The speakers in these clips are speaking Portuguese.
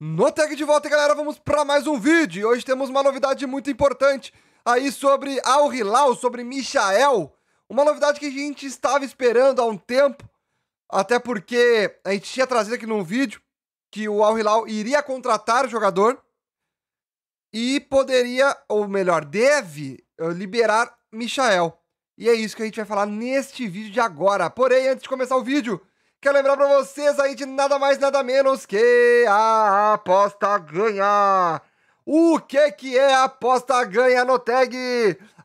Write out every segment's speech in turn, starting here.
No Tag de volta, galera, vamos para mais um vídeo. hoje temos uma novidade muito importante aí sobre Al Hilal, sobre Michael. Uma novidade que a gente estava esperando há um tempo, até porque a gente tinha trazido aqui num vídeo que o Al Hilal iria contratar o jogador e poderia, ou melhor, deve eh, liberar Michael. E é isso que a gente vai falar neste vídeo de agora. Porém, antes de começar o vídeo, Quero lembrar para vocês aí de nada mais, nada menos que a aposta ganha. O que que é a aposta ganha no tag?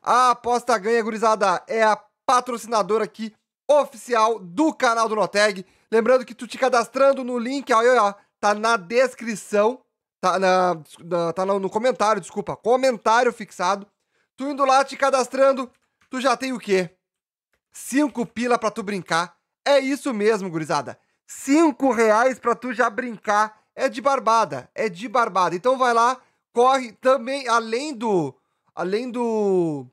A aposta ganha, gurizada, é a patrocinadora aqui oficial do canal do Noteg. Lembrando que tu te cadastrando no link, ó, ó tá na descrição, tá, na, na tá no, no, comentário, desculpa, comentário fixado. Tu indo lá, te cadastrando, tu já tem o quê? Cinco pila pra tu brincar é isso mesmo, gurizada. Cinco reais pra tu já brincar. É de barbada, é de barbada. Então vai lá, corre também, além do... Além do...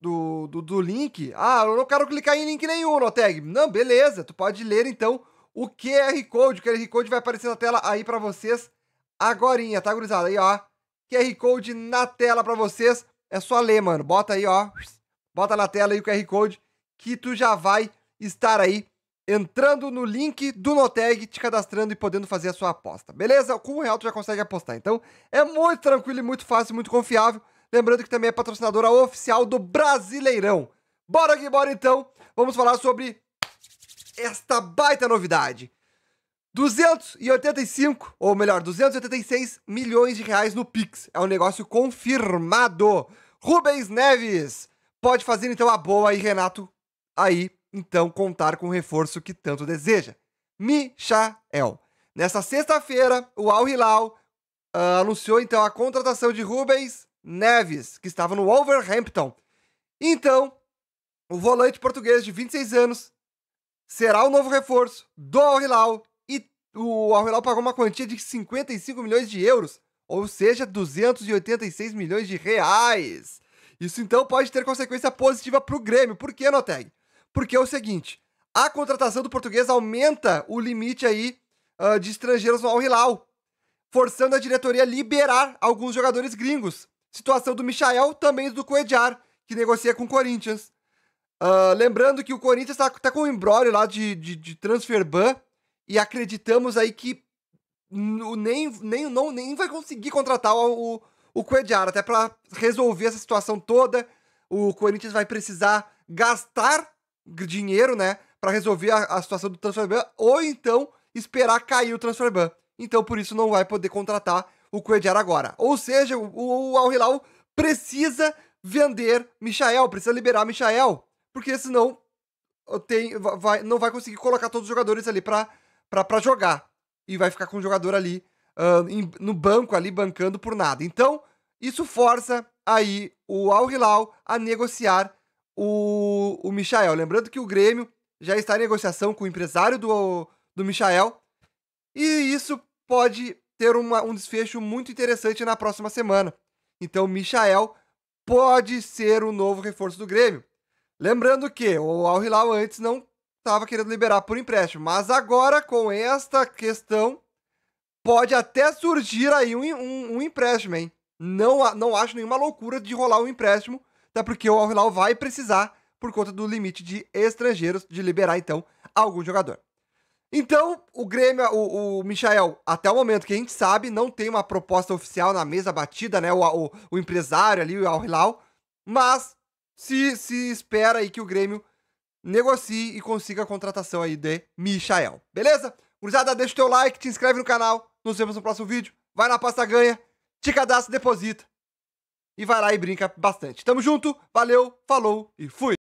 Do, do, do, link. Ah, eu não quero clicar em link nenhum, Noteg. Não, beleza. Tu pode ler, então, o QR Code. O QR Code vai aparecer na tela aí para vocês agorinha, tá, gurizada? Aí, ó. QR Code na tela para vocês. É só ler, mano. Bota aí, ó. Bota na tela aí o QR Code que tu já vai estar aí entrando no link do Noteg, te cadastrando e podendo fazer a sua aposta. Beleza? Com o real tu já consegue apostar. Então é muito tranquilo e muito fácil, muito confiável. Lembrando que também é patrocinadora oficial do Brasileirão. Bora que bora então. Vamos falar sobre esta baita novidade. 285, ou melhor, 286 milhões de reais no Pix. É um negócio confirmado. Rubens Neves pode fazer então a boa e Renato aí então contar com o reforço que tanto deseja. Michael. Nesta sexta-feira, o Al Hilal uh, anunciou então a contratação de Rubens Neves, que estava no Wolverhampton. Então, o volante português de 26 anos será o novo reforço do Al Hilal e o Al Hilal pagou uma quantia de 55 milhões de euros, ou seja, 286 milhões de reais. Isso então pode ter consequência positiva para o Grêmio. Por que, Noteg? porque é o seguinte: a contratação do português aumenta o limite aí uh, de estrangeiros ao Hilal, forçando a diretoria a liberar alguns jogadores gringos. Situação do Michael, também do Coediar, que negocia com o Corinthians. Uh, lembrando que o Corinthians está tá com um embrólio lá de, de, de transfer ban e acreditamos aí que nem, nem, não, nem vai conseguir contratar o, o, o Coediar, até para resolver essa situação toda. O Corinthians vai precisar gastar dinheiro, né, para resolver a, a, situação do transfer ban ou então esperar cair o transfer ban. Então por isso não vai poder contratar o Cuejar agora. Ou seja, o, o Al Hilal precisa vender Michael, precisa liberar Michael, porque senão tem, vai, não vai conseguir colocar todos os jogadores ali para para jogar e vai ficar com o jogador ali uh, em, no banco ali bancando por nada. Então isso força aí o Al Hilal a negociar o, o Michael. Lembrando que o Grêmio já está em negociação com o empresário do, do Michael. E isso pode ter uma, um desfecho muito interessante na próxima semana. Então, Michael pode ser o novo reforço do Grêmio. Lembrando que o Al Hilal antes não estava querendo liberar por empréstimo, mas agora com esta questão pode até surgir aí um, um, um empréstimo, hein? Não, não acho nenhuma loucura de rolar um empréstimo até porque o Al Hilal vai precisar, por conta do limite de estrangeiros, de liberar então algum jogador. Então, o Grêmio, o, o Michael, até o momento que a gente sabe, não tem uma proposta oficial na mesa batida, né? O, o, o empresário ali, o Al Hilal, mas se, se espera aí que o Grêmio negocie e consiga a contratação aí de Michael. Beleza? Gurizada, deixa o teu like, te inscreve no canal. Nos vemos no próximo vídeo. Vai na pasta ganha, te cadastra e deposita e vai lá e brinca bastante. Tamo junto, valeu, falou e fui!